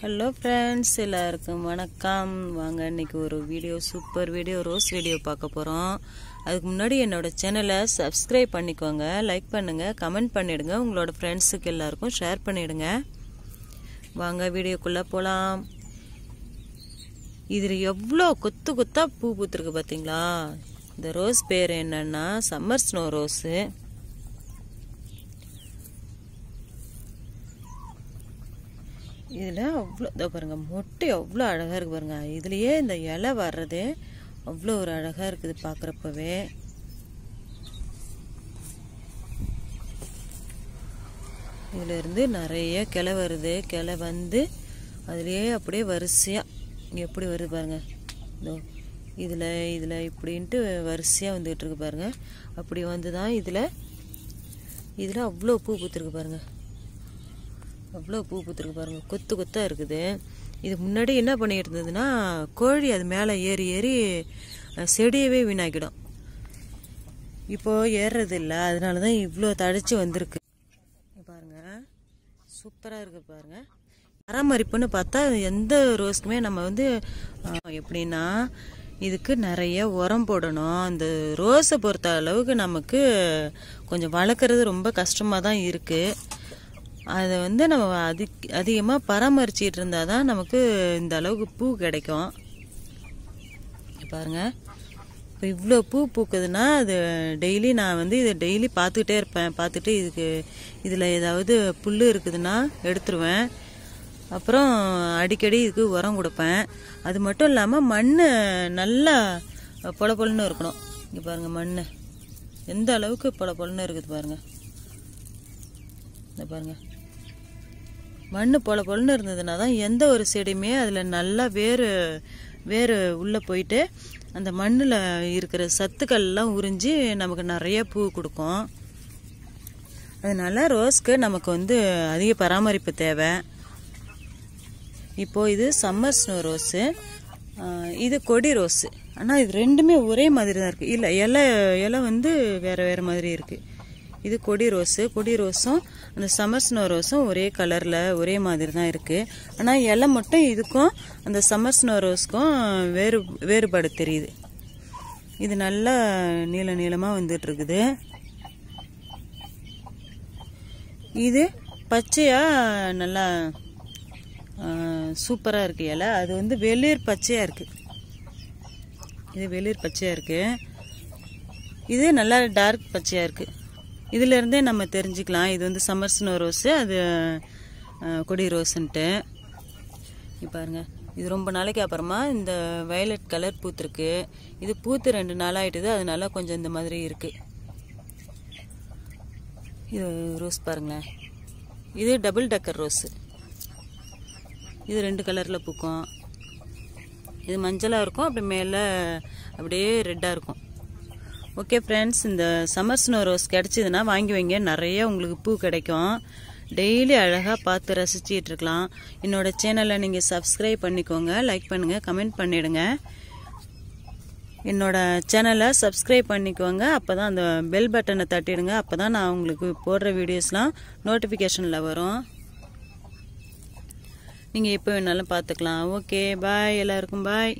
hello friends எல்லாருக்கும் வணக்கம் வாங்க இன்றைக்கி ஒரு video super video rose video பார்க்க போகிறோம் அதுக்கு முன்னாடி என்னோடய சேனலை சப்ஸ்கிரைப் பண்ணிக்கோங்க லைக் பண்ணுங்கள் கமெண்ட் பண்ணிவிடுங்க உங்களோட ஃப்ரெண்ட்ஸுக்கு எல்லாருக்கும் ஷேர் பண்ணிவிடுங்க வாங்க வீடியோக்குள்ளே போகலாம் இதில் எவ்வளோ கொத்து கொத்தாக பூ பூத்துருக்கு பார்த்தீங்களா இந்த ரோஸ் பேர் என்னென்னா சம்மர் ஸ்னோ ரோஸு இதில் அவ்வளோ இதோ பாருங்கள் மொட்டை அவ்வளோ அழகாக இருக்குது பாருங்கள் இதுலேயே இந்த இலை வர்றது அவ்வளோ ஒரு அழகாக இருக்குது பார்க்குறப்பவே இதிலேருந்து நிறைய கிளை வருது கிளை வந்து அதுலேயே அப்படியே வரிசையாக எப்படி வருது பாருங்கள் இதோ இதில் இதில் இப்படின்ட்டு வரிசையாக வந்துக்கிட்டு இருக்கு பாருங்கள் அப்படி வந்து தான் இதில் இதில் அவ்வளோ பூ பூத்துருக்கு பாருங்கள் அவ்வளோ பூ பூத்துருக்கு பாருங்கள் கொத்து கொத்தாக இருக்குது இதுக்கு முன்னாடி என்ன பண்ணிட்டு இருந்ததுன்னா கோழி அது மேலே ஏறி ஏறி செடியவே வீணாக்கிடும் இப்போது ஏறுறது இல்லை அதனால தான் இவ்வளோ தடிச்சு வந்திருக்கு பாருங்கள் சூப்பராக இருக்குது பாருங்கள் பராமரிப்புன்னு பார்த்தா எந்த ரோஸ்க்குமே நம்ம வந்து எப்படின்னா இதுக்கு நிறைய உரம் போடணும் அந்த ரோஸை பொறுத்த அளவுக்கு நமக்கு கொஞ்சம் வளர்க்குறது ரொம்ப கஷ்டமாக தான் இருக்குது அதை வந்து நம்ம அதிக அதிகமாக பராமரிச்சிட்டு இருந்தால் தான் நமக்கு இந்த அளவுக்கு பூ கிடைக்கும் பாருங்கள் இப்போ இவ்வளோ பூ பூக்குதுன்னா அது டெய்லி நான் வந்து இதை டெய்லி பார்த்துக்கிட்டே இருப்பேன் பார்த்துட்டு இதுக்கு இதில் ஏதாவது புல் இருக்குதுன்னா எடுத்துருவேன் அப்புறம் அடிக்கடி இதுக்கு உரம் கொடுப்பேன் அது மட்டும் இல்லாமல் மண் நல்லா பொல பொலன்னு இருக்கணும் இங்கே பாருங்கள் மண் எந்த அளவுக்கு பொல பொலன்னு இருக்குது பாருங்கள் இந்த பாருங்கள் மண் பொல பொலன்னு இருந்ததுனால தான் எந்த ஒரு செடியுமே அதில் நல்லா வேறு வேறு உள்ளே போயிட்டு அந்த மண்ணில் இருக்கிற சத்துக்கள்லாம் உறிஞ்சி நமக்கு நிறைய பூ கொடுக்கும் அதனால் ரோஸ்க்கு நமக்கு வந்து அதிக பராமரிப்பு தேவை இப்போது இது சம்மர் ஸ்னோ ரோஸு இது கொடி ரோஸு ஆனால் இது ரெண்டுமே ஒரே மாதிரி தான் இருக்குது இல்லை இலை இலை வந்து வேறு வேறு மாதிரி இருக்குது இது கொடி ரோஸு கொடி ரோஸும் அந்த சம்மர் ஸ்னோ ரோஸும் ஒரே கலரில் ஒரே மாதிரி தான் இருக்குது ஆனால் இலை மட்டும் இதுக்கும் அந்த சம்மர் ஸ்னோ ரோஸ்க்கும் வேறு வேறுபாடு தெரியுது இது நல்லா நீள நீளமாக வந்துட்டுருக்குது இது பச்சையாக நல்லா சூப்பராக இருக்குது இலை அது வந்து வெளிர் பச்சையாக இருக்குது இது வெளிர் பச்சையாக இருக்குது இது நல்லா டார்க் பச்சையாக இருக்குது இருந்தே நம்ம தெரிஞ்சுக்கலாம் இது வந்து சமர்சனோ ரோஸ் அது கொடி ரோஸுன்ட்டு பாருங்க இது ரொம்ப நாளைக்கு அப்புறமா இந்த வயலட் கலர் பூத்துருக்கு இது பூத்து ரெண்டு நாள் ஆகிட்டுது அதனால கொஞ்சம் இந்த மாதிரி இருக்குது இது ரோஸ் பாருங்களேன் இது டபுள் டக்கர் ரோஸு இது ரெண்டு கலரில் பூக்கும் இது மஞ்சளாக இருக்கும் அப்படி மேலே அப்படியே ரெட்டாக இருக்கும் ஓகே ஃப்ரெண்ட்ஸ் இந்த சம்மர் ஸ்னோ ரோஸ் கிடச்சிதுன்னா வாங்கி வைங்க நிறைய உங்களுக்கு பூ கிடைக்கும் டெய்லி அழகாக பார்த்து ரசிச்சிட்டு இருக்கலாம் என்னோட சேனலை நீங்கள் சப்ஸ்கிரைப் பண்ணிக்கோங்க லைக் பண்ணுங்கள் கமெண்ட் பண்ணிடுங்க என்னோட சேனலை சப்ஸ்கிரைப் பண்ணிக்கோங்க அப்போ தான் அந்த பெல் பட்டனை தட்டிடுங்க அப்போ தான் நான் உங்களுக்கு போடுற வீடியோஸ்லாம் நோட்டிஃபிகேஷனில் வரும் நீங்கள் எப்போ வேணாலும் பார்த்துக்கலாம் ஓகே பாய் எல்லாருக்கும் பாய்